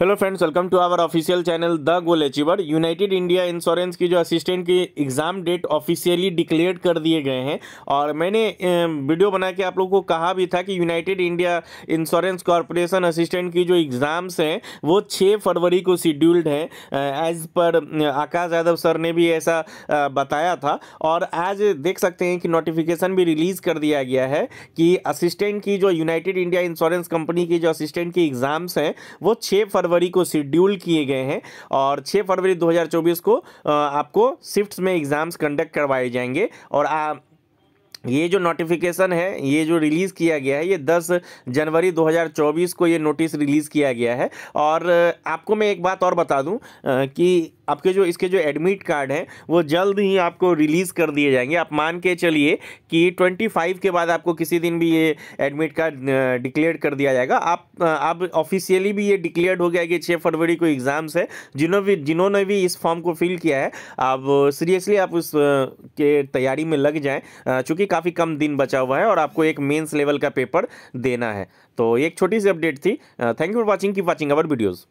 hello friends welcome to our official channel the goal achiever United India Insurance की जो assistant की exam date officially declare कर दिए गए हैं और मैंने वीडियो बना के आप लोगों को कहा भी था कि United India Insurance corporation assistant की जो एग्ज़ाम्स हैं वो 6 फरवरी को शेड्यूल्ड हैं एज़ पर आकाश यादव सर ने भी ऐसा बताया था और आज देख सकते हैं कि नोटिफिकेशन भी रिलीज़ कर दिया गया है कि असिस्टेंट की जो यूनाइटेड इंडिया इंश्योरेंस कंपनी की जो असिस्टेंट की एग्ज़ाम्स हैं वो छः फरवरी को शेड्यूल किए गए हैं और 6 फरवरी 2024 को आपको शिफ्ट्स में एग्ज़ाम्स कंडक्ट करवाए जाएंगे और आ, ये जो नोटिफिकेशन है ये जो रिलीज़ किया गया है ये 10 जनवरी 2024 को ये नोटिस रिलीज़ किया गया है और आपको मैं एक बात और बता दूं कि आपके जो इसके जो एडमिट कार्ड हैं वो जल्द ही आपको रिलीज़ कर दिए जाएंगे आप मान के चलिए कि 25 के बाद आपको किसी दिन भी ये एडमिट कार्ड डिक्लेयर कर दिया जाएगा आप अब ऑफिशियली भी ये डिक्लेयर हो गया कि छः फरवरी को एग्ज़ाम्स है जिन्होंने भी जिन्होंने भी इस फॉर्म को फिल किया है आप सीरियसली आप उस के तैयारी में लग जाएँ चूँकि काफ़ी कम दिन बचा हुआ है और आपको एक मेन्स लेवल का पेपर देना है तो एक छोटी सी अपडेट थी thank you for watching keep watching our videos